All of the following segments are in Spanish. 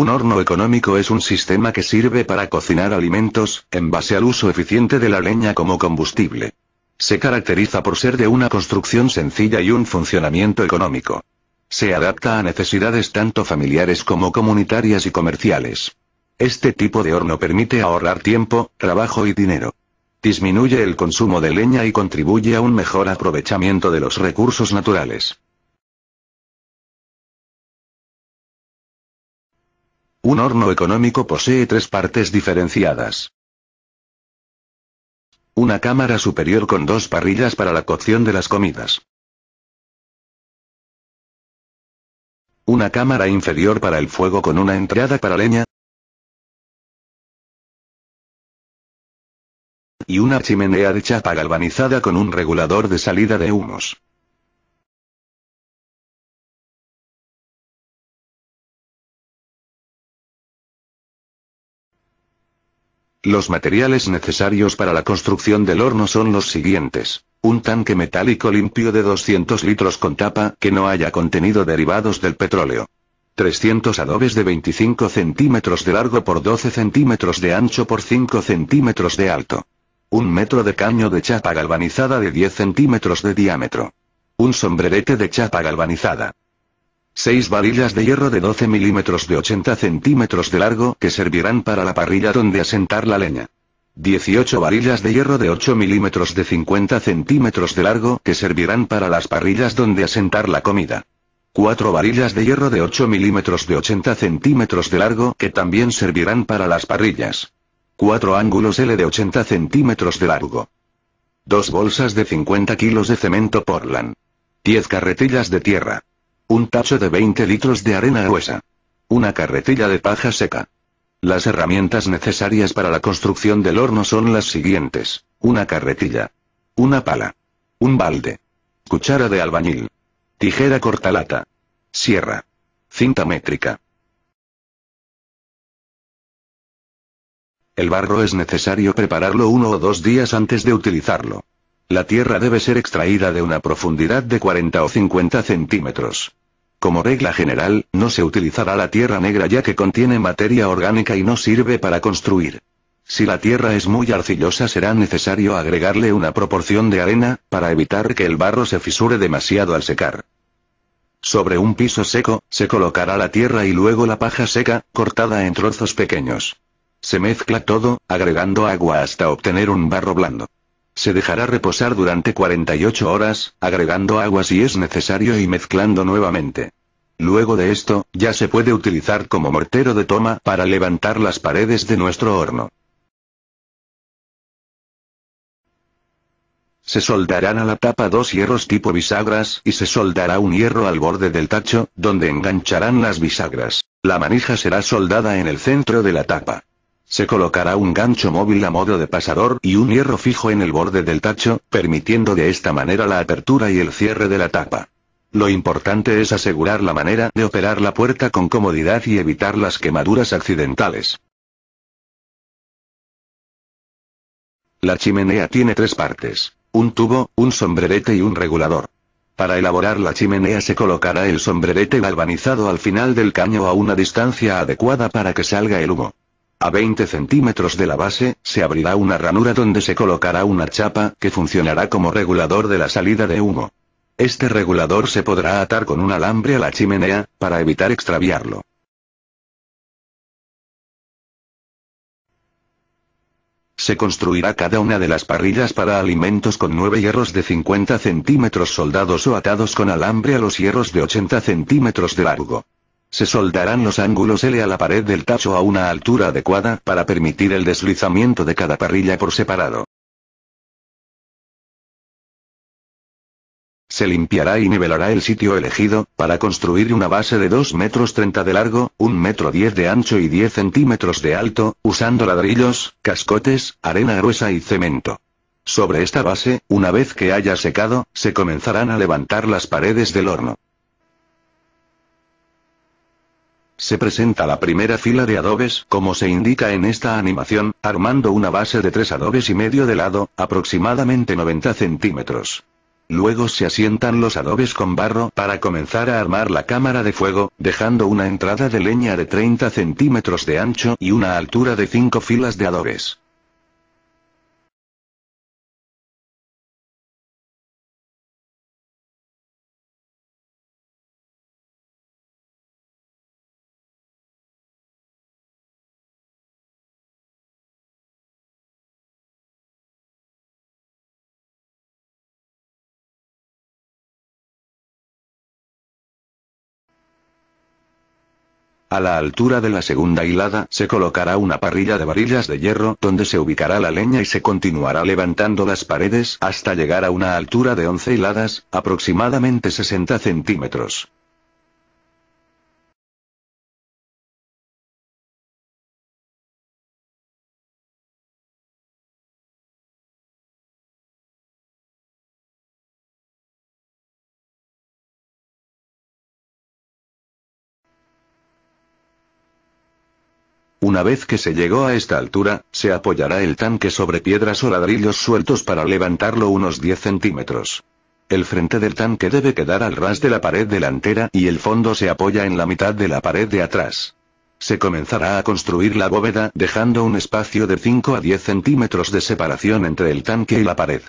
Un horno económico es un sistema que sirve para cocinar alimentos, en base al uso eficiente de la leña como combustible. Se caracteriza por ser de una construcción sencilla y un funcionamiento económico. Se adapta a necesidades tanto familiares como comunitarias y comerciales. Este tipo de horno permite ahorrar tiempo, trabajo y dinero. Disminuye el consumo de leña y contribuye a un mejor aprovechamiento de los recursos naturales. Un horno económico posee tres partes diferenciadas. Una cámara superior con dos parrillas para la cocción de las comidas. Una cámara inferior para el fuego con una entrada para leña. Y una chimenea de chapa galvanizada con un regulador de salida de humos. Los materiales necesarios para la construcción del horno son los siguientes. Un tanque metálico limpio de 200 litros con tapa que no haya contenido derivados del petróleo. 300 adobes de 25 centímetros de largo por 12 centímetros de ancho por 5 centímetros de alto. Un metro de caño de chapa galvanizada de 10 centímetros de diámetro. Un sombrerete de chapa galvanizada. 6 varillas de hierro de 12 milímetros de 80 centímetros de largo que servirán para la parrilla donde asentar la leña. 18 varillas de hierro de 8 milímetros de 50 centímetros de largo que servirán para las parrillas donde asentar la comida. 4 varillas de hierro de 8 milímetros de 80 centímetros de largo que también servirán para las parrillas. 4 ángulos L de 80 centímetros de largo. 2 bolsas de 50 kilos de cemento Portland. 10 carretillas de tierra. Un tacho de 20 litros de arena gruesa. Una carretilla de paja seca. Las herramientas necesarias para la construcción del horno son las siguientes. Una carretilla. Una pala. Un balde. Cuchara de albañil. Tijera cortalata. Sierra. Cinta métrica. El barro es necesario prepararlo uno o dos días antes de utilizarlo. La tierra debe ser extraída de una profundidad de 40 o 50 centímetros. Como regla general, no se utilizará la tierra negra ya que contiene materia orgánica y no sirve para construir. Si la tierra es muy arcillosa será necesario agregarle una proporción de arena, para evitar que el barro se fisure demasiado al secar. Sobre un piso seco, se colocará la tierra y luego la paja seca, cortada en trozos pequeños. Se mezcla todo, agregando agua hasta obtener un barro blando. Se dejará reposar durante 48 horas, agregando agua si es necesario y mezclando nuevamente. Luego de esto, ya se puede utilizar como mortero de toma para levantar las paredes de nuestro horno. Se soldarán a la tapa dos hierros tipo bisagras y se soldará un hierro al borde del tacho, donde engancharán las bisagras. La manija será soldada en el centro de la tapa. Se colocará un gancho móvil a modo de pasador y un hierro fijo en el borde del tacho, permitiendo de esta manera la apertura y el cierre de la tapa. Lo importante es asegurar la manera de operar la puerta con comodidad y evitar las quemaduras accidentales. La chimenea tiene tres partes. Un tubo, un sombrerete y un regulador. Para elaborar la chimenea se colocará el sombrerete galvanizado al final del caño a una distancia adecuada para que salga el humo. A 20 centímetros de la base, se abrirá una ranura donde se colocará una chapa que funcionará como regulador de la salida de humo. Este regulador se podrá atar con un alambre a la chimenea, para evitar extraviarlo. Se construirá cada una de las parrillas para alimentos con 9 hierros de 50 centímetros soldados o atados con alambre a los hierros de 80 centímetros de largo. Se soldarán los ángulos L a la pared del tacho a una altura adecuada para permitir el deslizamiento de cada parrilla por separado. Se limpiará y nivelará el sitio elegido, para construir una base de 2 metros 30 de largo, 1 metro 10 de ancho y 10 centímetros de alto, usando ladrillos, cascotes, arena gruesa y cemento. Sobre esta base, una vez que haya secado, se comenzarán a levantar las paredes del horno. Se presenta la primera fila de adobes, como se indica en esta animación, armando una base de tres adobes y medio de lado, aproximadamente 90 centímetros. Luego se asientan los adobes con barro para comenzar a armar la cámara de fuego, dejando una entrada de leña de 30 centímetros de ancho y una altura de 5 filas de adobes. A la altura de la segunda hilada se colocará una parrilla de varillas de hierro donde se ubicará la leña y se continuará levantando las paredes hasta llegar a una altura de 11 hiladas, aproximadamente 60 centímetros. Una vez que se llegó a esta altura, se apoyará el tanque sobre piedras o ladrillos sueltos para levantarlo unos 10 centímetros. El frente del tanque debe quedar al ras de la pared delantera y el fondo se apoya en la mitad de la pared de atrás. Se comenzará a construir la bóveda dejando un espacio de 5 a 10 centímetros de separación entre el tanque y la pared.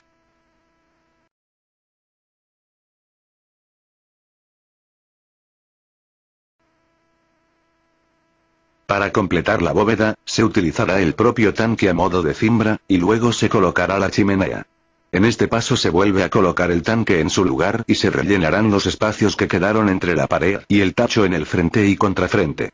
Para completar la bóveda, se utilizará el propio tanque a modo de cimbra, y luego se colocará la chimenea. En este paso se vuelve a colocar el tanque en su lugar y se rellenarán los espacios que quedaron entre la pared y el tacho en el frente y contrafrente.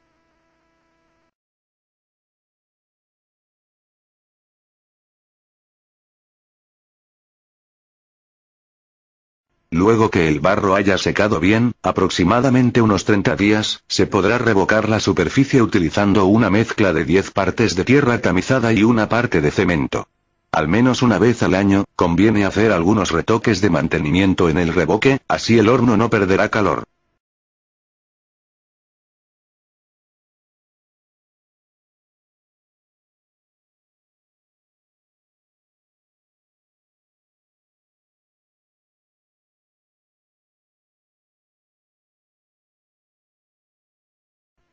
Luego que el barro haya secado bien, aproximadamente unos 30 días, se podrá revocar la superficie utilizando una mezcla de 10 partes de tierra tamizada y una parte de cemento. Al menos una vez al año, conviene hacer algunos retoques de mantenimiento en el revoque, así el horno no perderá calor.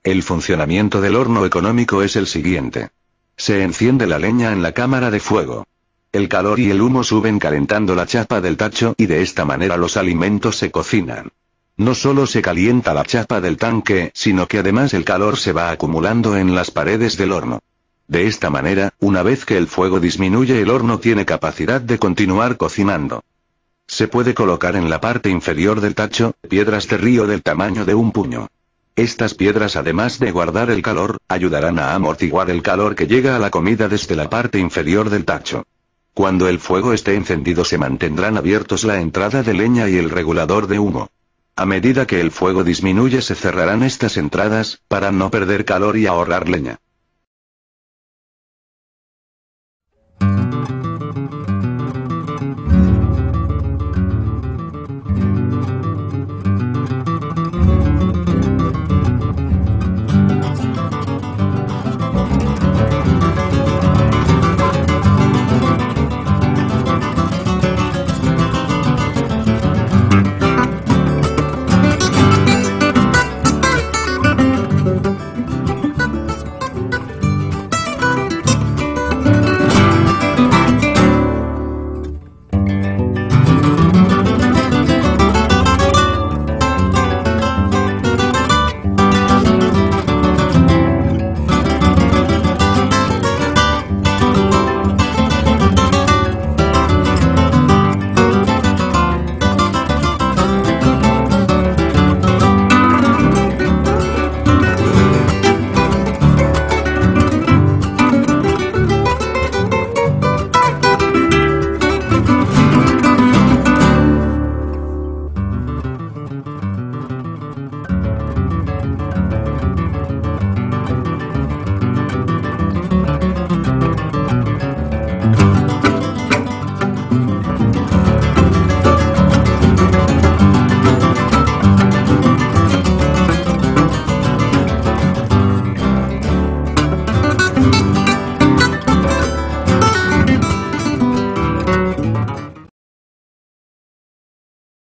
El funcionamiento del horno económico es el siguiente. Se enciende la leña en la cámara de fuego. El calor y el humo suben calentando la chapa del tacho y de esta manera los alimentos se cocinan. No solo se calienta la chapa del tanque, sino que además el calor se va acumulando en las paredes del horno. De esta manera, una vez que el fuego disminuye el horno tiene capacidad de continuar cocinando. Se puede colocar en la parte inferior del tacho, piedras de río del tamaño de un puño. Estas piedras además de guardar el calor, ayudarán a amortiguar el calor que llega a la comida desde la parte inferior del tacho. Cuando el fuego esté encendido se mantendrán abiertos la entrada de leña y el regulador de humo. A medida que el fuego disminuye se cerrarán estas entradas, para no perder calor y ahorrar leña.